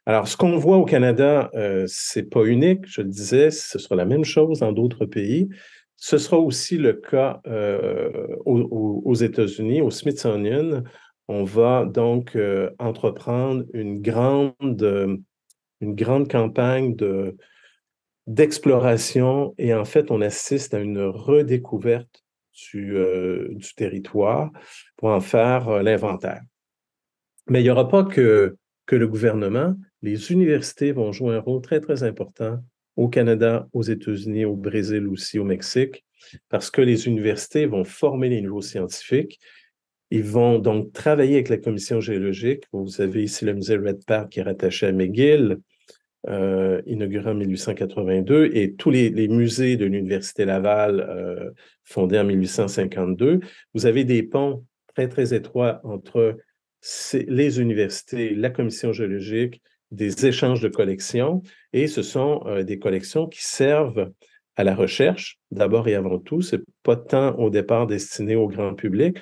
Alors, ce qu'on voit au Canada, euh, c'est ce n'est pas unique, je le disais, ce sera la même chose dans d'autres pays. Ce sera aussi le cas euh, aux, États-Unis, au Smithsonian. On va donc entreprendre une grande, une grande campagne de, d'exploration et en fait, on assiste à une redécouverte du, territoire pour en faire l'inventaire. Mais il n'y aura pas que, que le gouvernement. Les universités vont jouer un rôle très, très important au Canada, aux États-Unis, au Brésil aussi, au Mexique, parce que les universités vont former les nouveaux scientifiques. Ils vont donc travailler avec la commission géologique. Vous avez ici le musée Red Park qui est rattaché à McGill, euh, inauguré en 1882, et tous les, musées de l'Université Laval, euh, fondés en 1852. Vous avez des ponts très, très étroits entre les universités, la commission géologique, des échanges de collections, et ce sont euh, des collections qui servent à la recherche, d'abord et avant tout. Ce n'est pas tant au départ destiné au grand public,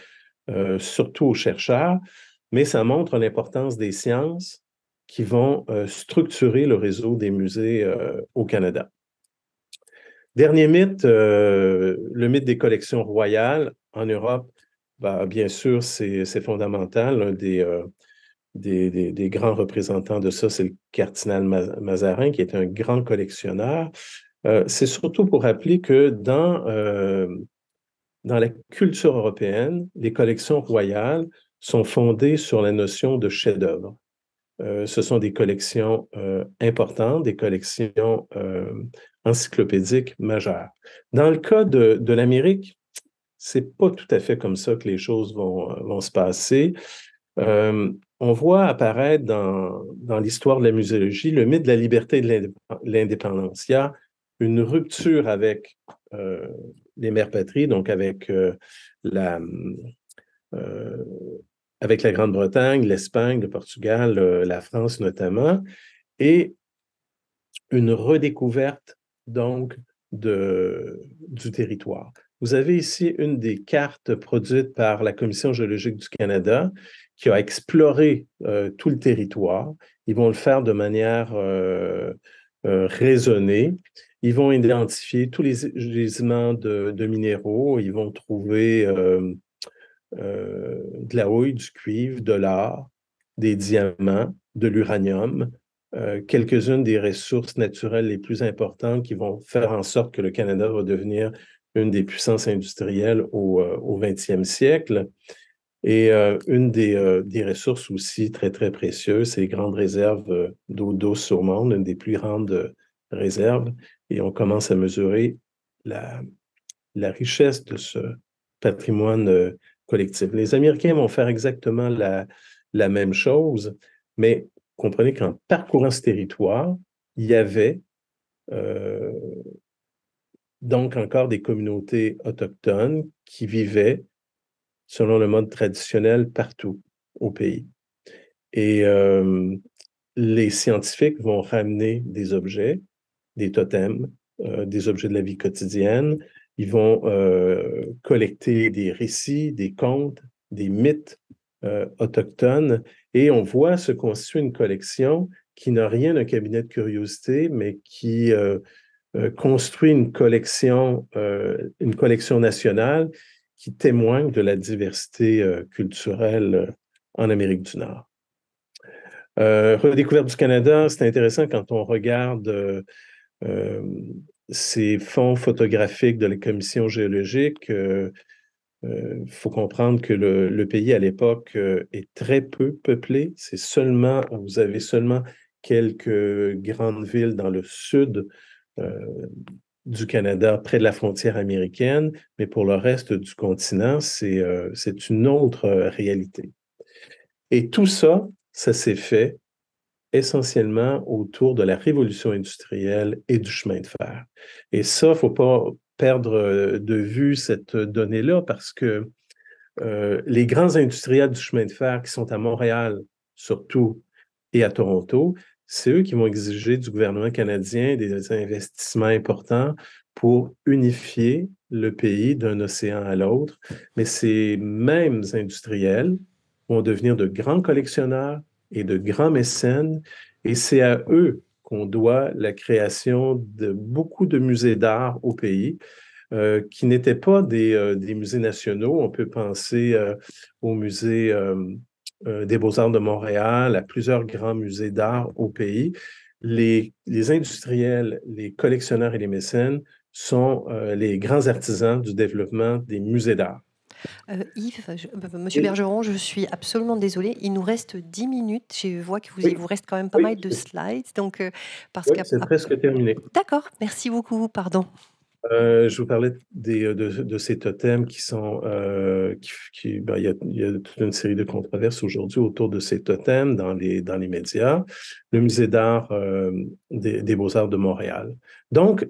euh, surtout aux chercheurs, mais ça montre l'importance des sciences qui vont euh, structurer le réseau des musées au Canada. Dernier mythe, le mythe des collections royales en Europe bah, bien sûr, c'est fondamental. Un euh, des, des, grands représentants de ça, c'est le cardinal Mazarin, qui est un grand collectionneur. Euh, c'est surtout pour rappeler que dans, euh, dans la culture européenne, les collections royales sont fondées sur la notion de chef-d'œuvre. ce sont des collections importantes, des collections encyclopédiques majeures. Dans le cas de, de l'Amérique, c'est pas tout à fait comme ça que les choses vont, euh, se passer. on voit apparaître dans, l'histoire de la muséologie le mythe de la liberté et de l'indépendance. Il y a une rupture avec euh, les mères patries, donc avec euh, la, avec la Grande-Bretagne, l'Espagne, le Portugal, la France notamment, et une redécouverte donc de, du territoire. Vous avez ici une des cartes produites par la Commission géologique du Canada qui a exploré euh, tout le territoire. Ils vont le faire de manière euh, euh, raisonnée. Ils vont identifier tous les gisements de, minéraux. Ils vont trouver de la houille, du cuivre, de l'or, des diamants, de l'uranium, quelques-unes des ressources naturelles les plus importantes qui vont faire en sorte que le Canada va devenir une des puissances industrielles au, euh, au 20e siècle. Et euh, une des, euh, des, ressources aussi très, très précieuses, c'est les grandes réserves d'eau sur le monde, une des plus grandes réserves. Et on commence à mesurer la, la richesse de ce patrimoine collectif. Les Américains vont faire exactement la, la même chose, mais comprenez qu'en parcourant ce territoire, il y avait donc encore des communautés autochtones qui vivaient selon le mode traditionnel partout au pays. Et euh, les scientifiques vont ramener des objets, des totems, euh, des objets de la vie quotidienne. Ils vont euh, collecter des récits, des contes, des mythes autochtones. Et on voit se constituer une collection qui n'a rien d'un cabinet de curiosité, mais qui euh, construit une collection, euh, une collection nationale qui témoigne de la diversité euh, culturelle en Amérique du Nord. Euh, redécouverte du Canada, c'est intéressant quand on regarde ces fonds photographiques de la Commission géologique. Il faut comprendre que le, le pays à l'époque est très peu peuplé. C'est seulement, vous avez seulement quelques grandes villes dans le sud euh, du Canada près de la frontière américaine, mais pour le reste du continent, c'est euh, une autre euh, réalité. Et tout ça, ça s'est fait essentiellement autour de la révolution industrielle et du chemin de fer. Et ça, il ne faut pas perdre de vue cette donnée-là parce que les grands industriels du chemin de fer qui sont à Montréal, surtout, et à Toronto, c'est eux qui vont exiger du gouvernement canadien des investissements importants pour unifier le pays d'un océan à l'autre. Mais ces mêmes industriels vont devenir de grands collectionneurs et de grands mécènes, et c'est à eux qu'on doit la création de beaucoup de musées d'art au pays. Euh, qui n'étaient pas euh, des, musées nationaux. On peut penser euh, au musée euh, des Beaux-Arts de Montréal, à plusieurs grands musées d'art au pays, les, les, industriels, les collectionneurs et les mécènes sont euh, les grands artisans du développement des musées d'art. Euh, Yves, M. Monsieur Bergeron, je suis absolument désolée. Il nous reste 10 minutes. Je vois que vous, vous reste quand même pas mal de slides. Donc, parce oui, c'est presque terminé. D'accord. Merci beaucoup. Pardon. Euh, je vous parlais des, euh, de, ces totems qui sont. Euh, qui, ben, il, y a, toute une série de controverses aujourd'hui autour de ces totems dans les, dans les médias. Le musée d'art des, Beaux-Arts de Montréal. Donc,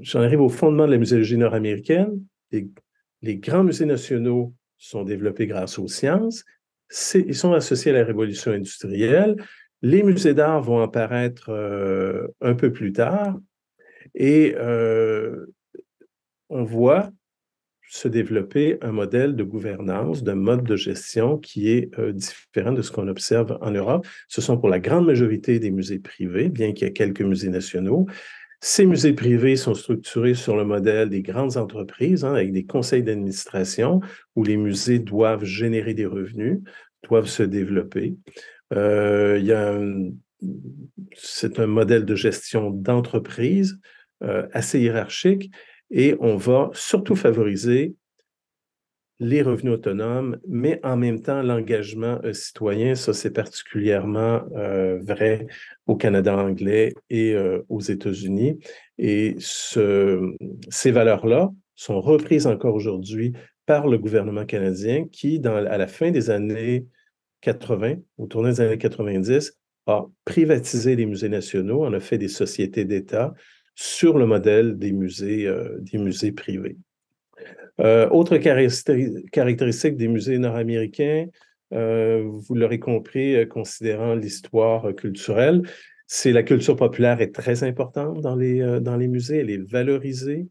j'en arrive au fondement de la muséologie nord-américaine. les, grands musées nationaux sont développés grâce aux sciences. Ils sont associés à la révolution industrielle. Les musées d'art vont apparaître un peu plus tard et on voit se développer un modèle de gouvernance, d'un mode de gestion qui est différent de ce qu'on observe en Europe. Ce sont pour la grande majorité des musées privés, bien qu'il y ait quelques musées nationaux. Ces musées privés sont structurés sur le modèle des grandes entreprises, hein, avec des conseils d'administration où les musées doivent générer des revenus, doivent se développer. c'est un modèle de gestion d'entreprise euh, assez hiérarchique et on va surtout favoriser les revenus autonomes, mais en même temps l'engagement euh, citoyen. Ça, c'est particulièrement euh, vrai au Canada anglais et aux États-Unis. Et ces valeurs-là sont reprises encore aujourd'hui par le gouvernement canadien qui, dans, à la fin des années 80, au tournant des années 90, a privatisé les musées nationaux, en a fait des sociétés d'État, sur le modèle des musées, euh, des musées privés. Euh, autre caractéristique des musées nord-américains, euh, vous l'aurez compris, considérant l'histoire culturelle, c'est la culture populaire est très importante dans les, dans les musées, elle est valorisée.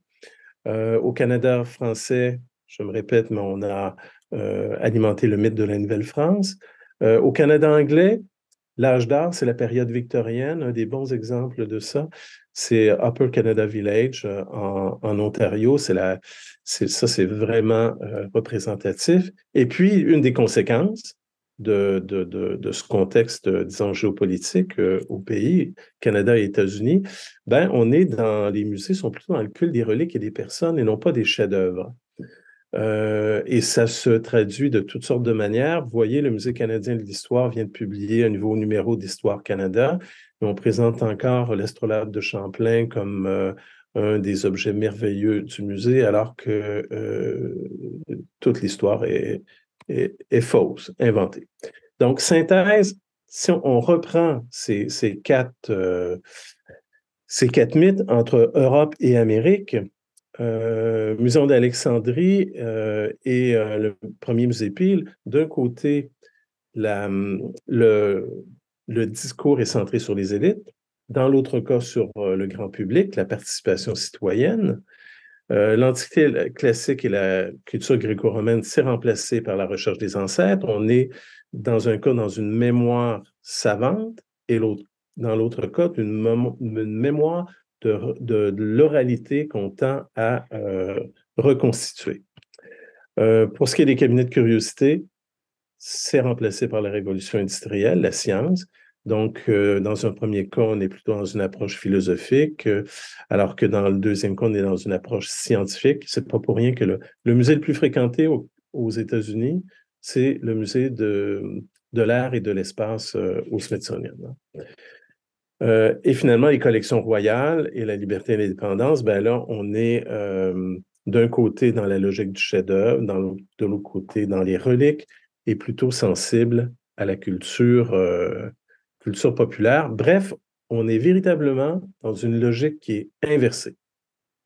au Canada français, je me répète, mais on a alimenté le mythe de la Nouvelle-France. au Canada anglais, L'âge d'art, c'est la période victorienne. Un des bons exemples de ça, c'est Upper Canada Village euh, en, Ontario. C'est ça, c'est vraiment euh, représentatif. Et puis, une des conséquences de, ce contexte, disons, géopolitique euh, au pays, Canada et États-Unis, ben, on est dans, les musées sont plutôt dans le culte des reliques et des personnes et non pas des chefs-d'œuvre. Euh, et ça se traduit de toutes sortes de manières. Vous voyez, le Musée canadien de l'histoire vient de publier un nouveau numéro d'Histoire Canada. Et on présente encore l'astrolabe de Champlain comme euh, un des objets merveilleux du musée, alors que euh, toute l'histoire est, fausse, inventée. Donc, synthèse, si on, reprend quatre, ces quatre mythes entre Europe et Amérique, euh, d'Alexandrie euh, et euh, le premier musée Pile, d'un côté, mm, le, discours est centré sur les élites, dans l'autre cas sur euh, le grand public, la participation citoyenne. L'Antiquité classique et la culture gréco-romaine s'est remplacée par la recherche des ancêtres. On est dans un cas dans une mémoire savante et dans l'autre cas une mémoire de, l'oralité qu'on tend à euh, reconstituer. Euh, pour ce qui est des cabinets de curiosité, c'est remplacé par la révolution industrielle, la science. Donc, euh, dans un premier cas, on est plutôt dans une approche philosophique, alors que dans le deuxième cas, on est dans une approche scientifique. C'est pas pour rien que le, musée le plus fréquenté aux États-Unis, c'est le musée de, l'art et de l'espace au Smithsonian. Hein. Euh, et finalement, les collections royales et la liberté et l'indépendance, ben là, on est euh, d'un côté dans la logique du chef-d'œuvre, de l'autre côté dans les reliques, et plutôt sensible à la culture, euh, culture populaire. Bref, on est véritablement dans une logique qui est inversée.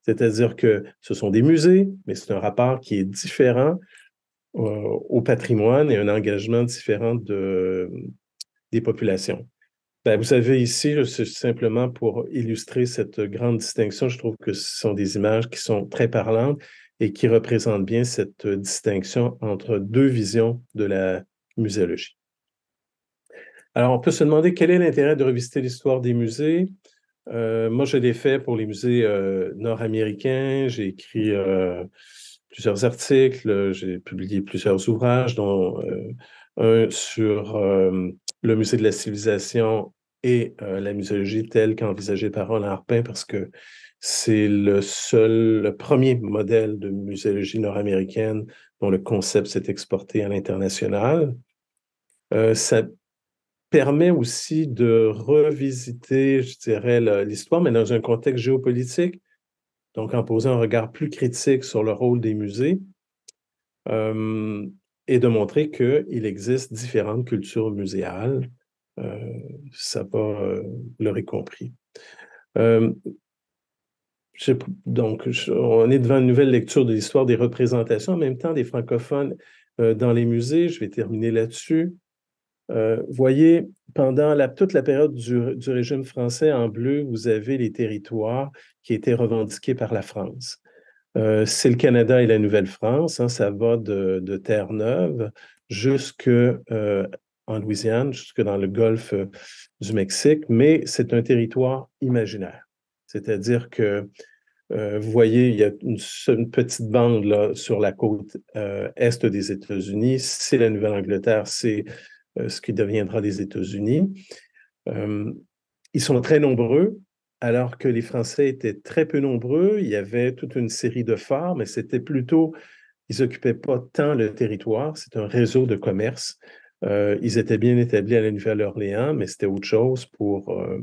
C'est-à-dire que ce sont des musées, mais c'est un rapport qui est différent au patrimoine et un engagement différent des populations. Ben, vous avez ici, simplement pour illustrer cette grande distinction, je trouve que ce sont des images qui sont très parlantes et qui représentent bien cette distinction entre deux visions de la muséologie. Alors, on peut se demander quel est l'intérêt de revisiter l'histoire des musées. Euh, moi, je l'ai fait pour les musées euh, nord-américains. J'ai écrit euh, plusieurs articles, j'ai publié plusieurs ouvrages, dont un sur le musée de la civilisation et euh, la muséologie telle qu'envisagée par Roland Harpin, parce que c'est le seul, le premier modèle de muséologie nord-américaine dont le concept s'est exporté à l'international. Euh, ça permet aussi de revisiter, je dirais, l'histoire, mais dans un contexte géopolitique, donc en posant un regard plus critique sur le rôle des musées. Euh, et de montrer qu'il existe différentes cultures muséales euh, ça va, vous l'aurez compris. donc, on est devant une nouvelle lecture de l'histoire des représentations, en même temps des francophones euh, dans les musées. Je vais terminer là-dessus. Euh, voyez, pendant la, toute la période du, régime français en bleu, vous avez les territoires qui étaient revendiqués par la France. Euh, c'est le Canada et la Nouvelle-France, hein, ça va de, Terre-Neuve jusqu'à en Louisiane, jusque dans le golfe euh, du Mexique, mais c'est un territoire imaginaire. C'est-à-dire que, euh, vous voyez, il y a une, petite bande là, sur la côte euh, est des États-Unis. C'est la Nouvelle-Angleterre, c'est ce qui deviendra des États-Unis. ils sont très nombreux, alors que les Français étaient très peu nombreux. Il y avait toute une série de phares, mais c'était plutôt, ils n'occupaient pas tant le territoire. C'est un réseau de commerce euh, ils étaient bien établis à la Nouvelle-Orléans, mais c'était autre chose pour euh,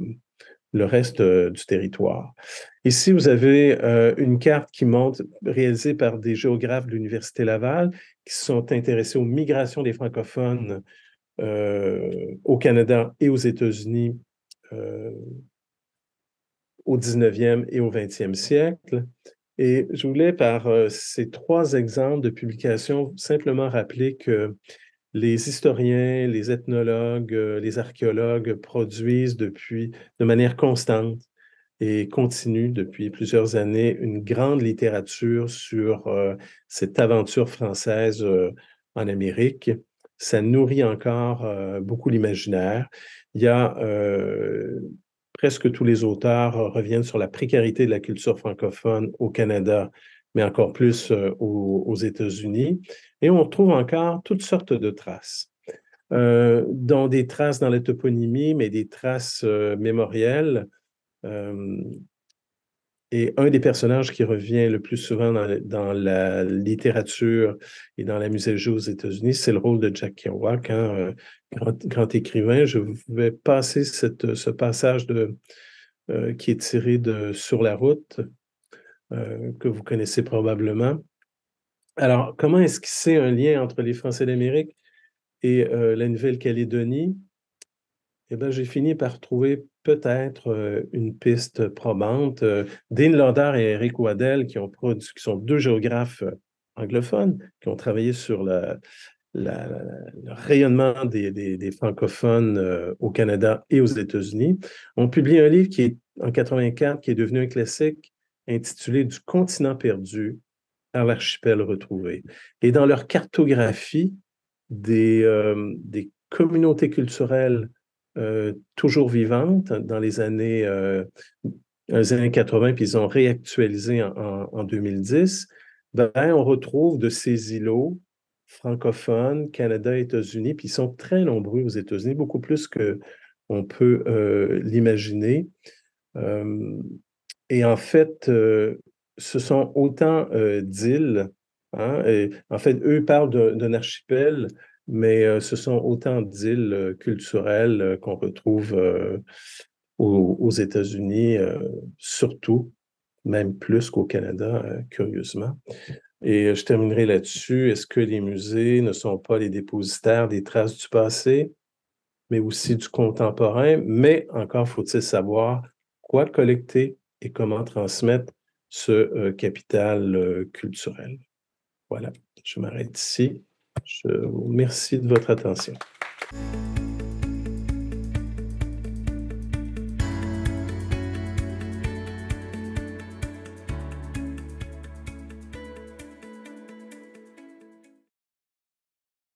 le reste euh, du territoire. Ici, vous avez une carte qui montre, réalisée par des géographes de l'Université Laval, qui sont intéressés aux migrations des francophones au Canada et aux États-Unis au 19e et au 20e siècle. Et je voulais, par ces trois exemples de publications, simplement rappeler que les historiens, les ethnologues, euh, les archéologues produisent depuis de manière constante et continue depuis plusieurs années une grande littérature sur euh, cette aventure française euh, en Amérique. Ça nourrit encore beaucoup l'imaginaire. Il y a presque tous les auteurs reviennent sur la précarité de la culture francophone au Canada mais encore plus euh, aux, États-Unis. Et on trouve encore toutes sortes de traces. Euh, dont des traces dans la toponymie, mais des traces euh, mémorielles. et un des personnages qui revient le plus souvent dans, la littérature et dans la muséologie aux États-Unis, c'est le rôle de Jack Kerouac, hein, grand, grand, écrivain. Je vais passer cette, ce passage de, qui est tiré de Sur la route euh, que vous connaissez probablement. Alors, comment est-ce qu'il c'est un lien entre les Français d'Amérique et euh, la Nouvelle-Calédonie? Eh bien, j'ai fini par trouver peut-être euh, une piste probante. Dean Lander et Eric Waddell, qui, sont deux géographes anglophones, qui ont travaillé sur le rayonnement des, francophones au Canada et aux États-Unis. ont publié un livre qui est en 84, qui est devenu un classique, intitulé Du continent perdu à l'archipel retrouvé. Et dans leur cartographie des, euh, communautés culturelles euh, toujours vivantes dans les années, 80, euh, puis ils ont réactualisé en, 2010, ben, on retrouve de ces îlots francophones, Canada, États-Unis, puis ils sont très nombreux aux États-Unis, beaucoup plus que on peut l'imaginer. Et en fait, euh, ce sont autant euh, d'îles. Hein, et en fait, eux parlent d'un archipel, mais euh, ce sont autant d'îles culturelles qu'on retrouve aux, aux États-Unis, surtout, même plus qu'au Canada, curieusement. Et je terminerai là-dessus. Est-ce que les musées ne sont pas les dépositaires des traces du passé, mais aussi du contemporain? Mais encore faut-il savoir quoi collecter, comment transmettre ce euh, capital euh, culturel. Voilà, je m'arrête ici. Je vous remercie de votre attention.